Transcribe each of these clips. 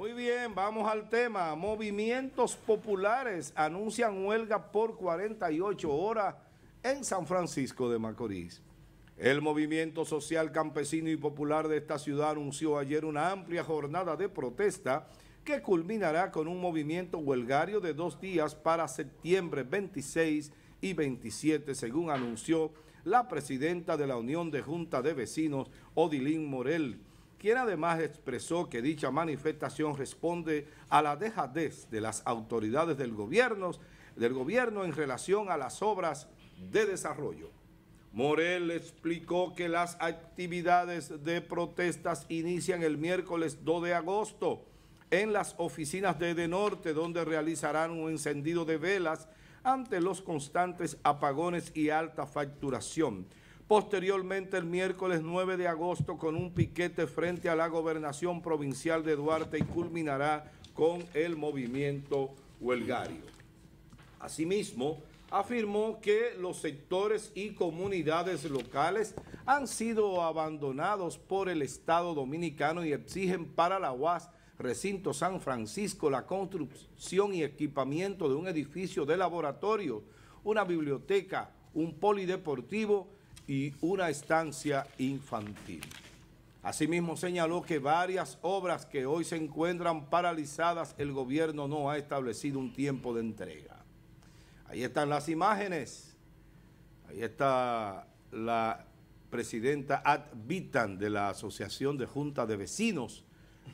Muy bien, vamos al tema. Movimientos populares anuncian huelga por 48 horas en San Francisco de Macorís. El movimiento social campesino y popular de esta ciudad anunció ayer una amplia jornada de protesta que culminará con un movimiento huelgario de dos días para septiembre 26 y 27, según anunció la presidenta de la Unión de Junta de Vecinos, Odilín Morel, quien además expresó que dicha manifestación responde a la dejadez de las autoridades del gobierno, del gobierno en relación a las obras de desarrollo. Morel explicó que las actividades de protestas inician el miércoles 2 de agosto en las oficinas de Norte, donde realizarán un encendido de velas ante los constantes apagones y alta facturación. Posteriormente, el miércoles 9 de agosto, con un piquete frente a la gobernación provincial de Duarte y culminará con el movimiento huelgario. Asimismo, afirmó que los sectores y comunidades locales han sido abandonados por el Estado Dominicano y exigen para la UAS Recinto San Francisco la construcción y equipamiento de un edificio de laboratorio, una biblioteca, un polideportivo y una estancia infantil. Asimismo, señaló que varias obras que hoy se encuentran paralizadas, el gobierno no ha establecido un tiempo de entrega. Ahí están las imágenes. Ahí está la presidenta ad de la Asociación de Junta de Vecinos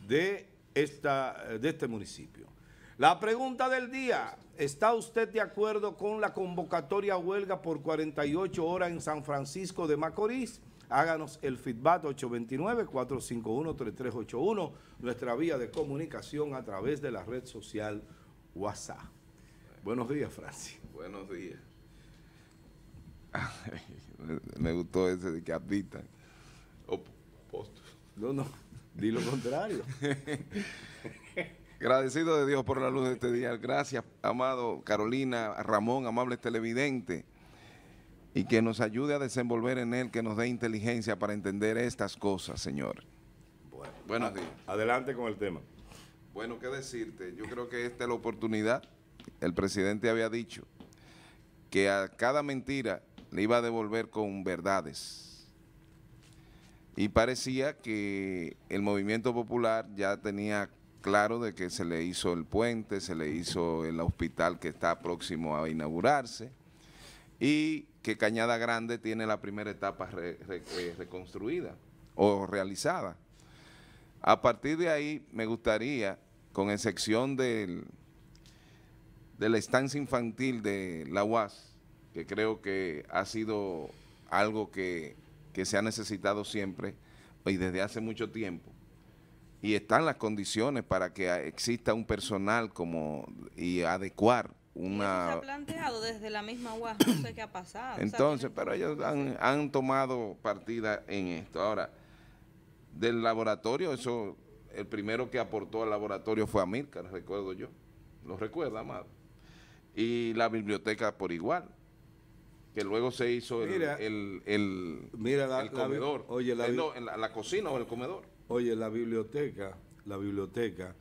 de, esta, de este municipio. La pregunta del día, ¿Está usted de acuerdo con la convocatoria a huelga por 48 horas en San Francisco de Macorís? Háganos el feedback 829-451-3381, nuestra vía de comunicación a través de la red social WhatsApp. Buenos días, Francis. Buenos días. Me gustó ese de que habitan. No, no, di lo contrario. Agradecido de Dios por la luz de este día. Gracias, amado Carolina, Ramón, amable televidente. Y que nos ayude a desenvolver en él, que nos dé inteligencia para entender estas cosas, Señor. Bueno, Adelante con el tema. Bueno, ¿qué decirte? Yo creo que esta es la oportunidad. El presidente había dicho que a cada mentira le iba a devolver con verdades. Y parecía que el movimiento popular ya tenía claro de que se le hizo el puente, se le hizo el hospital que está próximo a inaugurarse y que Cañada Grande tiene la primera etapa eh, reconstruida o realizada. A partir de ahí me gustaría, con excepción del, de la estancia infantil de la UAS, que creo que ha sido algo que, que se ha necesitado siempre y desde hace mucho tiempo, y están las condiciones para que exista un personal como y adecuar una... se ha planteado desde la misma UAS, no sé qué ha pasado. Entonces, pero ellos han, tomado partida en esto. Ahora, del laboratorio, eso, el primero que aportó al laboratorio fue Amílcar, recuerdo yo. Lo recuerda, amado. Y la biblioteca por igual que luego se hizo el, el, mira comedor. oye, la cocina o el comedor. Oye, la biblioteca, la biblioteca,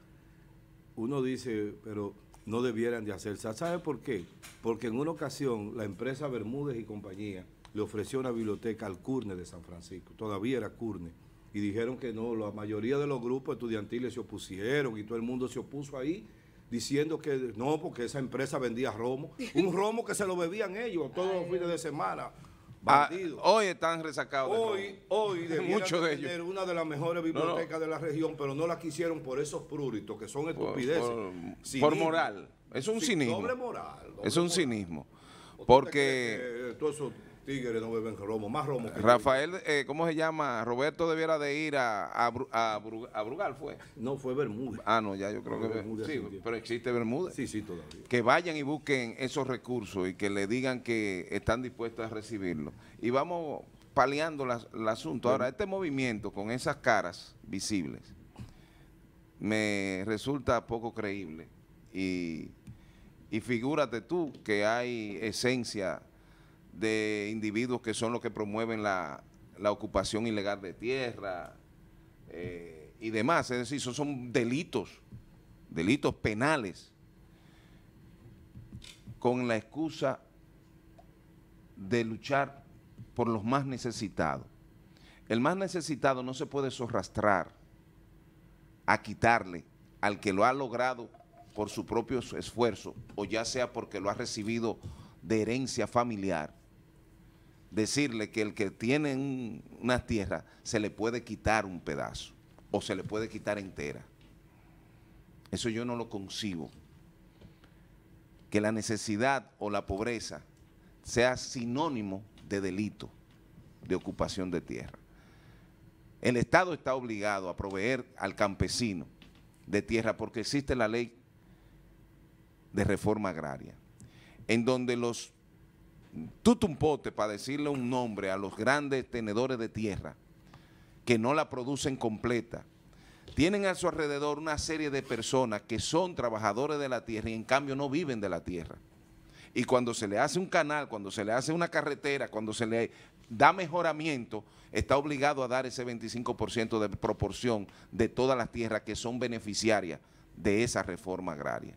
uno dice, pero no debieran de hacerse. ¿Sabe por qué? Porque en una ocasión la empresa Bermúdez y compañía le ofreció una biblioteca al CURNE de San Francisco, todavía era CURNE, y dijeron que no, la mayoría de los grupos estudiantiles se opusieron y todo el mundo se opuso ahí diciendo que no, porque esa empresa vendía romo, un romo que se lo bebían ellos todos los fines de semana, Ah, hoy están resacados. Hoy, hoy de tener una de las mejores bibliotecas de la región, pero no la quisieron por esos pruritos que son estupideces. Por, moral. Es un cinismo. moral. es un cinismo. Porque tigres no beben romo, más romo que Rafael, eh, ¿cómo se llama? Roberto debiera de ir a, a, Brugal, ¿fue? No, fue Bermuda. Ah, no, ya yo creo que... Bermuda sí, pero existe Bermuda. Sí, sí, todavía. Que vayan y busquen esos recursos y que le digan que están dispuestos a recibirlo. Y vamos paliando el asunto. Ahora, este movimiento con esas caras visibles me resulta poco creíble y, y figúrate tú que hay esencia de individuos que son los que promueven la, ocupación ilegal de tierra eh, y demás. Es decir, son delitos, delitos penales, con la excusa de luchar por los más necesitados. El más necesitado no se puede sorrastrar a quitarle al que lo ha logrado por su propio esfuerzo o ya sea porque lo ha recibido de herencia familiar decirle que el que tiene unas una tierra se le puede quitar un pedazo o se le puede quitar entera. Eso yo no lo concibo. Que la necesidad o la pobreza sea sinónimo de delito de ocupación de tierra. El Estado está obligado a proveer al campesino de tierra porque existe la ley de reforma agraria, en donde los tutumpote, para decirle un nombre, a los grandes tenedores de tierra que no la producen completa. Tienen a su alrededor una serie de personas que son trabajadores de la tierra y en cambio no viven de la tierra. Y cuando se le hace un canal, cuando se le hace una carretera, cuando se le da mejoramiento, está obligado a dar ese 25% de proporción de todas las tierras que son beneficiarias de esa reforma agraria.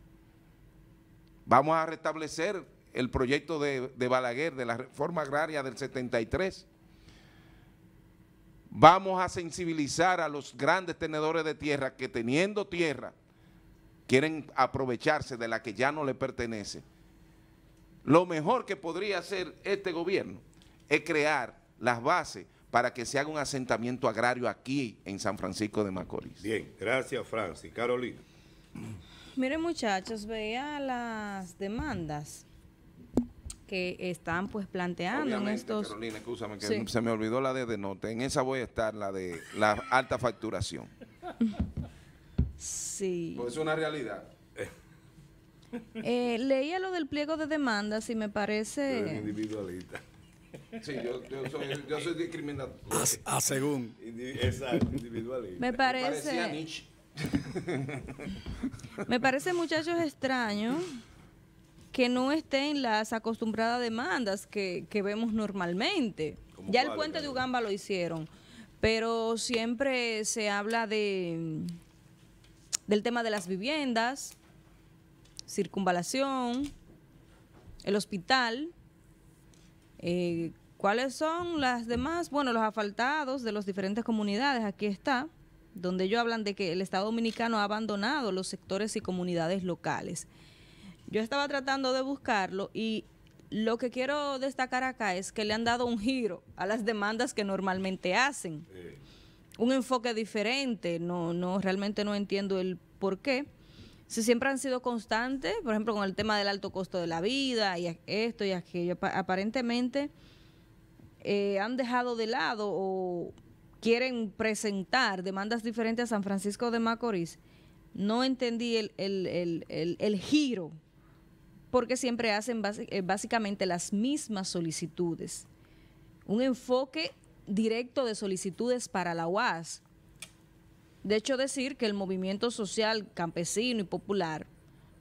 Vamos a restablecer el proyecto de, Balaguer, de la reforma agraria del 73. Vamos a sensibilizar a los grandes tenedores de tierra que teniendo tierra quieren aprovecharse de la que ya no le pertenece. Lo mejor que podría hacer este gobierno es crear las bases para que se haga un asentamiento agrario aquí en San Francisco de Macorís. Bien, gracias Francis. Carolina. Miren muchachos, veía las demandas que están pues planteando en estos... Carolina, escúchame, que se me olvidó la de denote. En esa voy a estar, la de la alta facturación. Sí. Pues es una realidad. Eh, leía lo del pliego de demandas y me parece... individualista. Sí, yo, yo, soy, yo A, ah, ah, según. Exacto, individualista. Me parece... Me, me parece, muchachos, extraños que no estén las acostumbradas demandas que, vemos normalmente. Ya el puente de Ugamba lo hicieron, pero siempre se habla de del tema de las viviendas, circunvalación, el hospital, eh, ¿Cuáles son las demás? Bueno, los asfaltados de las diferentes comunidades, aquí está, donde ellos hablan de que el Estado Dominicano ha abandonado los sectores y comunidades locales. Yo estaba tratando de buscarlo y lo que quiero destacar acá es que le han dado un giro a las demandas que normalmente hacen. Un enfoque diferente, no, no, realmente no entiendo el por qué. Si siempre han sido constantes, por ejemplo, con el tema del alto costo de la vida y esto y aquello, aparentemente eh, han dejado de lado o quieren presentar demandas diferentes a San Francisco de Macorís. No entendí el, el giro porque siempre hacen eh, básicamente las mismas solicitudes. Un enfoque directo de solicitudes para la UAS. De hecho, decir que el movimiento social campesino y popular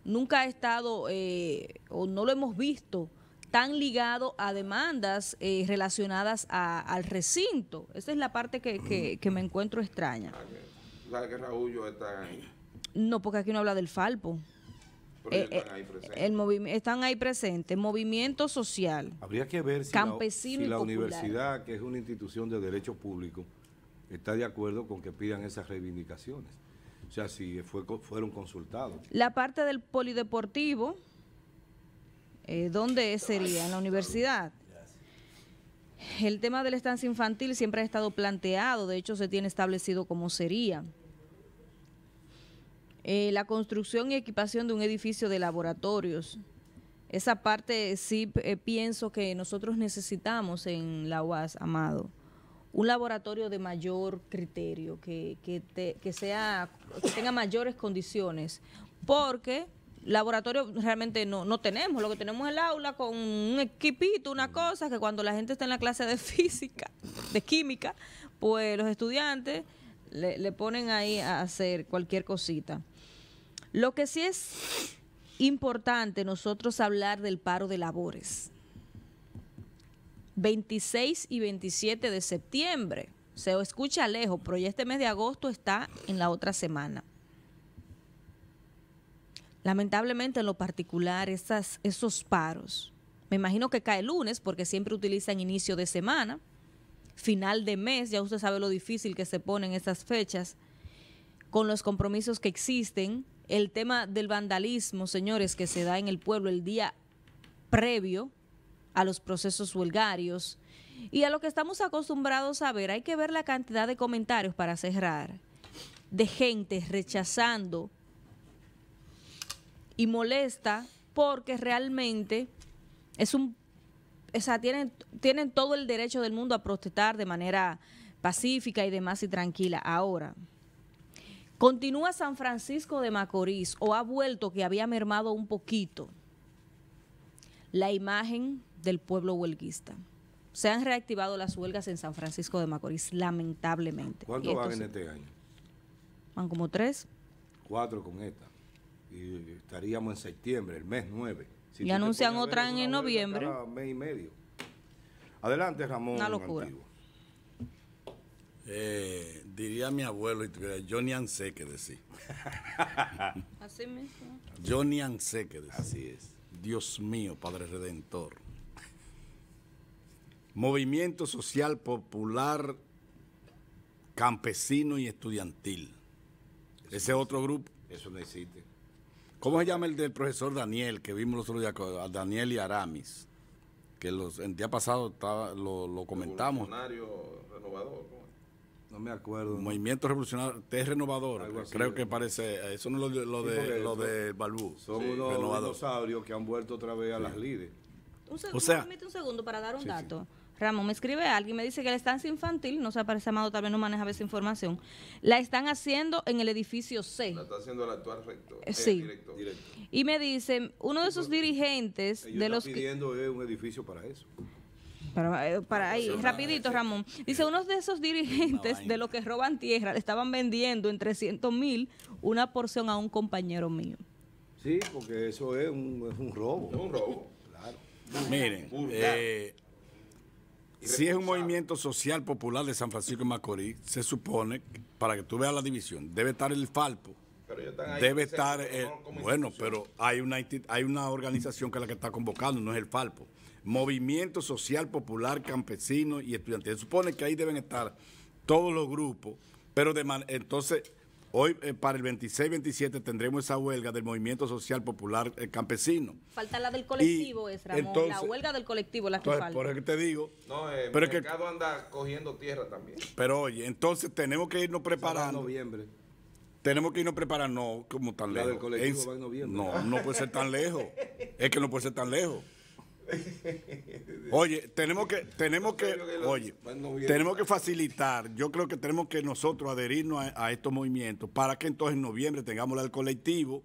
nunca ha estado eh, o no lo hemos visto tan ligado a demandas eh, relacionadas al recinto. Esa es la parte que, me encuentro extraña. que está No, porque aquí no habla del Falpo. Eh, eh, están, ahí presentes. Movimiento social. Habría que ver si, la, universidad, que es una institución de derecho público, está de acuerdo con que pidan esas reivindicaciones. O sea, si fue, fueron consultados. La parte del polideportivo, eh, ¿dónde sería? En la universidad. El tema de la estancia infantil siempre ha estado planteado, de hecho se tiene establecido cómo sería. Eh, la construcción y equipación de un edificio de laboratorios. Esa parte sí eh, pienso que nosotros necesitamos en la UAS, Amado. Un laboratorio de mayor criterio, que, que, que sea, que tenga mayores condiciones, porque laboratorio realmente no, no tenemos. Lo que tenemos es el aula con un equipito, una cosa, que cuando la gente está en la clase de física, de química, pues los estudiantes le, ponen ahí a hacer cualquier cosita. Lo que sí es importante nosotros hablar del paro de labores. 26 y 27 de septiembre. Se escucha lejos, pero ya este mes de agosto está en la otra semana. Lamentablemente en lo particular, esos paros, me imagino que cae lunes porque siempre utilizan inicio de semana final de mes, ya usted sabe lo difícil que se ponen estas fechas, con los compromisos que existen, el tema del vandalismo, señores, que se da en el pueblo el día previo a los procesos huelgarios y a lo que estamos acostumbrados a ver, hay que ver la cantidad de comentarios para cerrar, de gente rechazando y molesta porque realmente es un o sea, tienen, tienen todo el derecho del mundo a protestar de manera pacífica y demás y tranquila. Ahora, continúa San Francisco de Macorís o ha vuelto que había mermado un poquito la imagen del pueblo huelguista. Se han reactivado las huelgas en San Francisco de Macorís, lamentablemente. ¿Cuántos van en este año? Van como tres. Cuatro con esta. Y estaríamos en septiembre, el mes nueve y anuncian otra en, noviembre. Adelante, Ramón. Una locura. Eh, diría mi abuelo, Johnny ni sé decir. Así mismo. Johnny sé que decir. Así es. Dios mío, Padre Redentor. Movimiento Social Popular Campesino y Estudiantil. Ese otro grupo. Eso no existe. ¿Cómo se llama el del profesor Daniel que vimos los otros días? Daniel y Aramis, que los, el día pasado estaba, lo, lo comentamos. renovador. No me acuerdo. Movimiento Revolucionario es Renovador. creo ¿eh? que parece. Eso no es lo, de, lo de Balbú. Son unos dinosaurios que han vuelto otra vez a las líderes. Un, o un segundo para dar un dato. Ramón me escribe alguien, me dice que la estancia infantil, no sé, aparece amado tal vez no maneja esa información, la están haciendo en el edificio C. La está haciendo el actual rector. Eh, sí. Y me dice, uno de esos dirigentes de los que pidiendo eh, un edificio para eso. Eh, para, ahí, rapidito Ramón. Este, dice, uno de esos dirigentes de los que roban tierra le estaban vendiendo en 300 mil una porción a un compañero mío. Sí, porque eso es un, robo. Es un robo. Claro. Miren, eh, si es un movimiento social popular de San Francisco de Macorís, se supone, para que tú veas la división, debe estar el Falpo, pero están debe estar, el, bueno, pero hay una, hay una organización que es la que está convocando, no es el Falpo. Movimiento Social Popular Campesino y Estudiantes, Se supone que ahí deben estar todos los grupos, pero de entonces Hoy, eh, para el 26-27, tendremos esa huelga del Movimiento Social Popular eh, Campesino. Falta la del colectivo, es Ramón. la huelga del colectivo, la que falta. Por eso que te digo. Eh, pero el mercado anda cogiendo tierra también. Pero oye, entonces tenemos que irnos preparando. noviembre. Tenemos que irnos preparando, como tan colectivo No, no puede ser tan lejos. Es que no puede ser tan lejos. Oye, tenemos que, tenemos que, tenemos que facilitar. Yo creo que tenemos que nosotros adherirnos a, estos movimientos para que entonces en noviembre tengamos la del colectivo,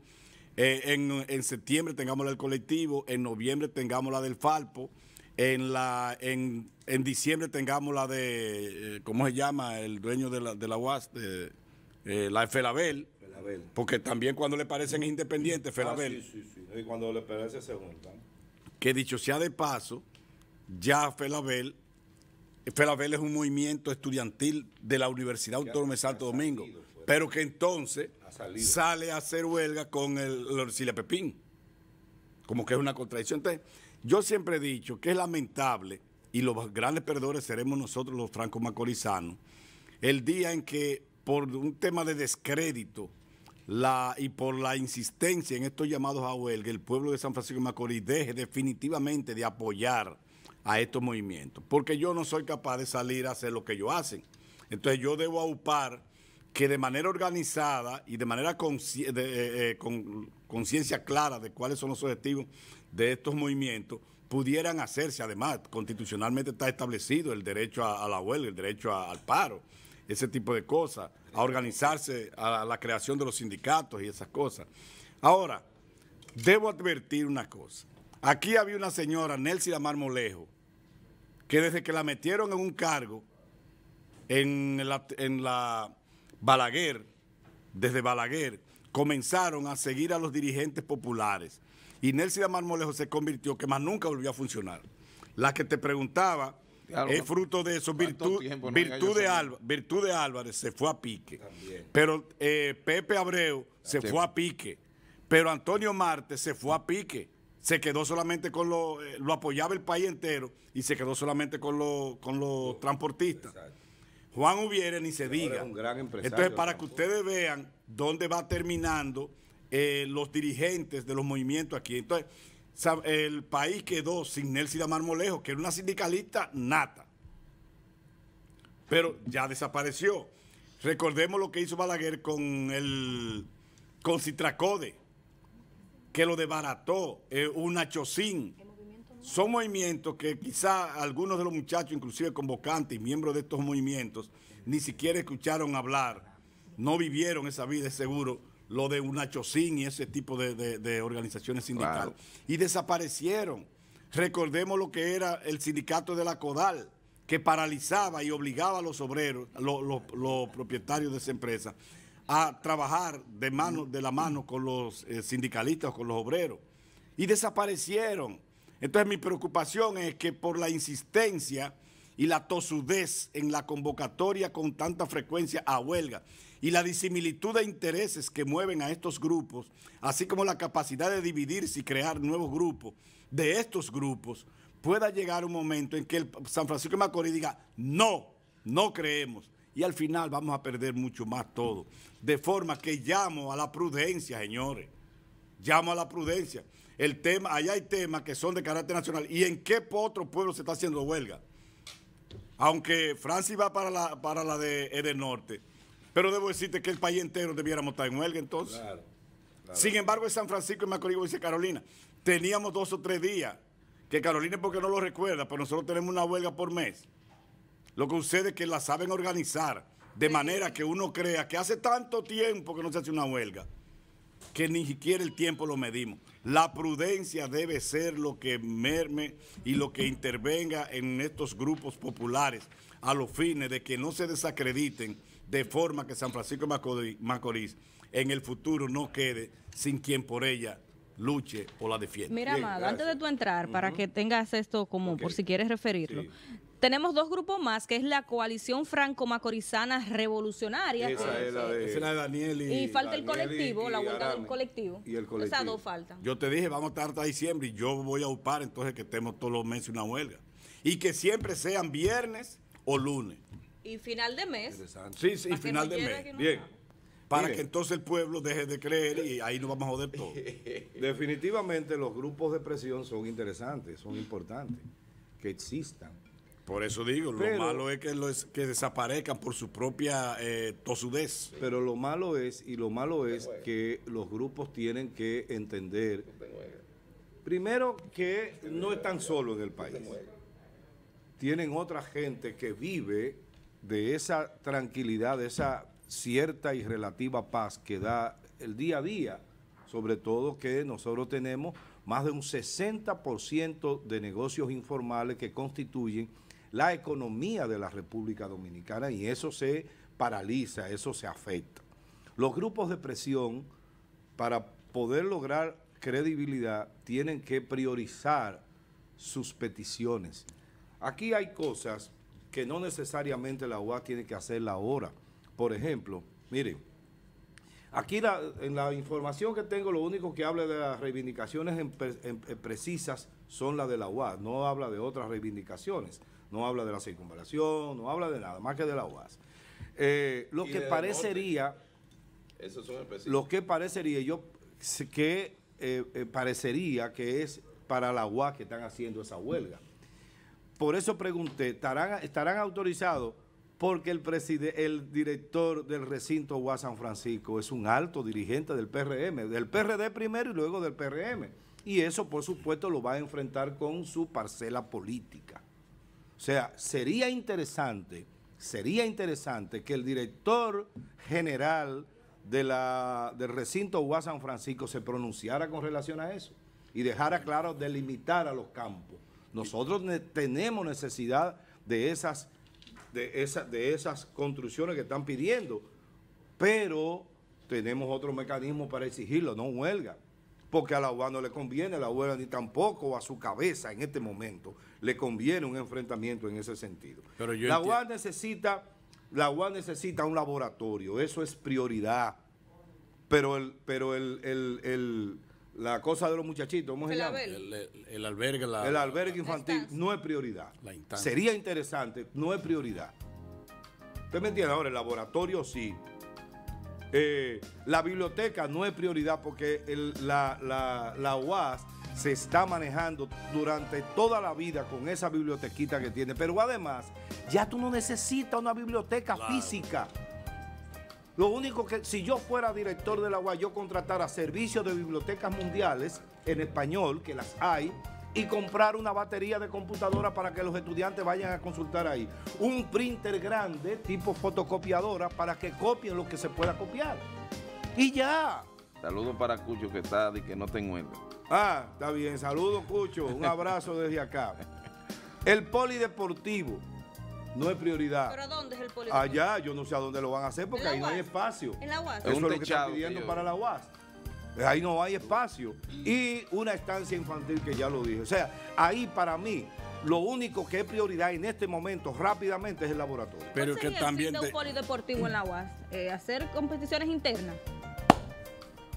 eh, en, en, septiembre tengamos la del colectivo, en noviembre tengamos la del Falpo, en la, en, diciembre tengamos la de, eh, ¿cómo se llama? El dueño de la, de la UAS, de, eh, la de Felabel. Porque también cuando le parecen independientes, ah, Felabel. sí, sí, sí. Y cuando le parece se juntan que dicho sea de paso, ya Felabel, Felabel es un movimiento estudiantil de la Universidad Autónoma de Santo Domingo, pero que entonces sale a hacer huelga con el Orsilia Pepín, como que es una contradicción. Entonces, yo siempre he dicho que es lamentable, y los grandes perdedores seremos nosotros los franco macorizanos, el día en que por un tema de descrédito y por la insistencia en estos llamados a huelga, el pueblo de San Francisco de Macorís deje definitivamente de apoyar a estos movimientos, porque yo no soy capaz de salir a hacer lo que ellos hacen. Entonces yo debo aupar que de manera organizada y de manera eh, eh, con conciencia clara de cuáles son los objetivos de estos movimientos, pudieran hacerse. Además, constitucionalmente está establecido el derecho a, la huelga, el derecho al paro ese tipo de cosas, a organizarse, a la creación de los sindicatos y esas cosas. Ahora, debo advertir una cosa. Aquí había una señora, Nelsia Marmolejo, que desde que la metieron en un cargo en la, Balaguer, desde Balaguer, comenzaron a seguir a los dirigentes populares. Y Nelsia Marmolejo se convirtió, que más nunca volvió a funcionar. La que te preguntaba es fruto de eso. Virtud, virtud, de Álvarez se fue a pique. Pero eh, Pepe Abreu se fue a pique. Pero Antonio Marte se fue a pique. Se quedó solamente con los... Eh, lo apoyaba el país entero y se quedó solamente con, los con transportistas. Juan Ubiere ni se diga. Un gran Entonces, para que ustedes vean dónde va terminando eh, los dirigentes de los movimientos aquí. Entonces, el país quedó sin Nelsida Marmolejo, que era una sindicalista nata. Pero ya desapareció. Recordemos lo que hizo Balaguer con el con Citracode, que lo debarató, eh, una chocín. Son movimientos que quizá algunos de los muchachos, inclusive convocantes y miembros de estos movimientos, ni siquiera escucharon hablar, no vivieron esa vida, es seguro lo de Unachocín y ese tipo de, organizaciones sindicales. Y desaparecieron. Recordemos lo que era el sindicato de la Codal, que paralizaba y obligaba a los obreros, los, propietarios de esa empresa, a trabajar de, mano, de la mano con los eh, sindicalistas, con los obreros. Y desaparecieron. Entonces mi preocupación es que por la insistencia y la tosudez en la convocatoria con tanta frecuencia a huelga y la disimilitud de intereses que mueven a estos grupos, así como la capacidad de dividirse y crear nuevos grupos de estos grupos, pueda llegar un momento en que el San Francisco de Macorís diga, no, no creemos. Y al final vamos a perder mucho más todo. De forma que llamo a la prudencia, señores. Llamo a la prudencia. El tema, allá hay temas que son de carácter nacional. ¿Y en qué otro pueblo se está haciendo huelga? aunque Francis va para la, para la de Norte. Pero debo decirte que el país entero debiéramos estar en huelga entonces. Sin embargo, en San Francisco y Macorís, dice Carolina, teníamos dos o tres días, que Carolina porque no lo recuerda, pero nosotros tenemos una huelga por mes. Lo que sucede es que la saben organizar de manera que uno crea que hace tanto tiempo que no se hace una huelga que ni siquiera el tiempo lo medimos. La prudencia debe ser lo que merme y lo que intervenga en estos grupos populares a los fines de que no se desacrediten de forma que San Francisco de Macorís en el futuro no quede sin quien por ella luche o la defienda. Mira, Amado, antes de tú entrar, para que tengas esto como por si quieres referirlo, tenemos dos grupos más, que es la coalición franco-macorizana revolucionaria. Esa es la de, Daniel y... Y falta el colectivo, la huelga del colectivo. Y el Esas dos faltan. Yo te dije, vamos a estar hasta diciembre y yo voy a upar entonces que estemos todos los meses una huelga. Y que siempre sean viernes o lunes. Y final de mes. Sí, sí, final de mes. Bien. Para que entonces el pueblo deje de creer y ahí nos vamos a joder todo. Definitivamente los grupos de presión son interesantes, son importantes, que existan por eso digo, lo malo es que, desaparezcan por su propia eh, tosudez. Pero lo malo es, y lo malo es que los grupos tienen que entender, primero, que no están solos en el país. Tienen otra gente que vive de esa tranquilidad, de esa cierta y relativa paz que da el día a día, sobre todo que nosotros tenemos más de un 60% de negocios informales que constituyen la economía de la República Dominicana y eso se paraliza, eso se afecta. Los grupos de presión, para poder lograr credibilidad, tienen que priorizar sus peticiones. Aquí hay cosas que no necesariamente la UAS tiene que hacer ahora. Por ejemplo, miren, aquí en la información que tengo, lo único que habla de las reivindicaciones eh, precisas son las de la UAS, no habla de otras reivindicaciones no habla de la circunvalación, no habla de nada, más que de la UAS. Eh, lo que parecería, lo que parecería, yo que eh, eh, parecería que es para la UAS que están haciendo esa huelga. Por eso pregunté, ¿estarán, autorizados? Porque el, el director del recinto UAS San Francisco es un alto dirigente del PRM, del PRD primero y luego del PRM. Y eso, por supuesto, lo va a enfrentar con su parcela política. O sea, sería interesante, sería interesante que el director general de la, del recinto UA San Francisco se pronunciara con relación a eso y dejara claro delimitar a los campos. Nosotros tenemos necesidad de esas, de, de esas construcciones que están pidiendo, pero tenemos otro mecanismo para exigirlo, no huelga porque a la UA no le conviene, a la UA ni tampoco a su cabeza en este momento le conviene un enfrentamiento en ese sentido. la UA necesita, la necesita un laboratorio, eso es prioridad. Pero el, pero la cosa de los muchachitos, ¿cómo se llama? El, albergue, el albergue infantil no es prioridad. Sería interesante, no es prioridad. ¿Usted me entiende? Ahora, el laboratorio sí. Eh, la biblioteca no es prioridad porque la, UAS se está manejando durante toda la vida con esa bibliotequita que tiene. Pero además, ya tú no necesitas una biblioteca física. Lo único que, si yo fuera director de la UAS, yo contratara servicios de bibliotecas mundiales en español, que las hay, y comprar una batería de computadora para que los estudiantes vayan a consultar ahí. Un printer grande, tipo fotocopiadora, para que copien lo que se pueda copiar. Y ya. Saludos para Cucho que está y que no te encuentro. Ah, está bien. Saludos, Cucho. Un abrazo desde acá. El polideportivo no es prioridad. ¿Pero a dónde es el polideportivo? Allá, yo no sé a dónde lo van a hacer porque ahí no hay espacio. En la UAS. Eso es, lo que están pidiendo para la UAS. Ahí no hay espacio. Y una estancia infantil que ya lo dije. O sea, ahí para mí lo único que es prioridad en este momento rápidamente es el laboratorio. Pero que también... un polideportivo en la UAS? Eh, ¿Hacer competiciones internas?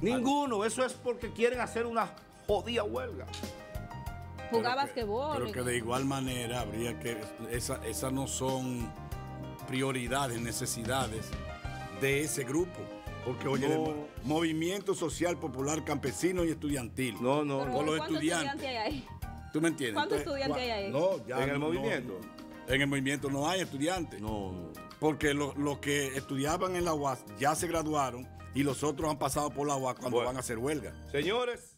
Ninguno. Eso es porque quieren hacer una jodida huelga. Jugar basquetbol. Pero que de igual manera habría que... Esas no son prioridades, necesidades de ese grupo. Porque oye, movimiento social popular campesino y estudiantil. No, no, no. ¿Cuántos estudiantes. hay ahí? ¿Tú me entiendes? ¿Cuántos estudiantes hay ahí? No, ya. En el movimiento. En el movimiento no hay estudiantes. No, Porque los que estudiaban en la UAS ya se graduaron y los otros han pasado por la UAS cuando van a hacer huelga. Señores.